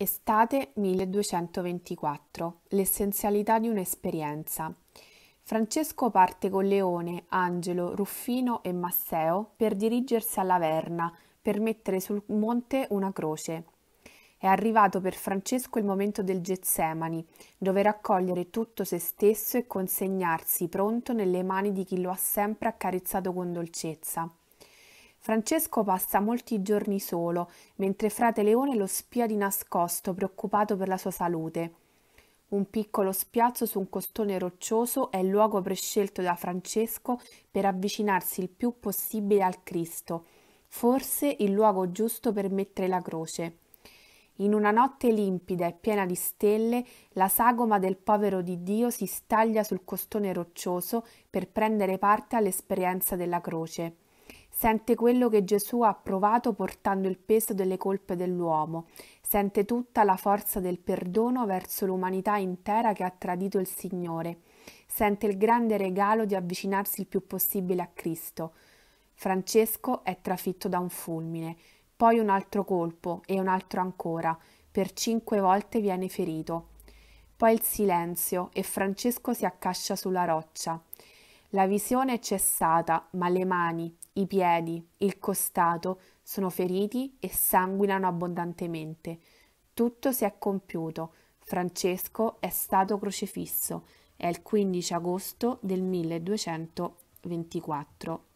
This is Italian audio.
Estate 1224. L'essenzialità di un'esperienza. Francesco parte con Leone, Angelo, Ruffino e Masseo per dirigersi alla Verna, per mettere sul monte una croce. È arrivato per Francesco il momento del Getsemani, dove raccogliere tutto se stesso e consegnarsi pronto nelle mani di chi lo ha sempre accarezzato con dolcezza. Francesco passa molti giorni solo, mentre frate Leone lo spia di nascosto, preoccupato per la sua salute. Un piccolo spiazzo su un costone roccioso è il luogo prescelto da Francesco per avvicinarsi il più possibile al Cristo, forse il luogo giusto per mettere la croce. In una notte limpida e piena di stelle, la sagoma del povero di Dio si staglia sul costone roccioso per prendere parte all'esperienza della croce. Sente quello che Gesù ha provato portando il peso delle colpe dell'uomo, sente tutta la forza del perdono verso l'umanità intera che ha tradito il Signore, sente il grande regalo di avvicinarsi il più possibile a Cristo. Francesco è trafitto da un fulmine, poi un altro colpo e un altro ancora, per cinque volte viene ferito. Poi il silenzio e Francesco si accascia sulla roccia. La visione è cessata, ma le mani, i piedi, il costato sono feriti e sanguinano abbondantemente. Tutto si è compiuto. Francesco è stato crocifisso. È il 15 agosto del 1224.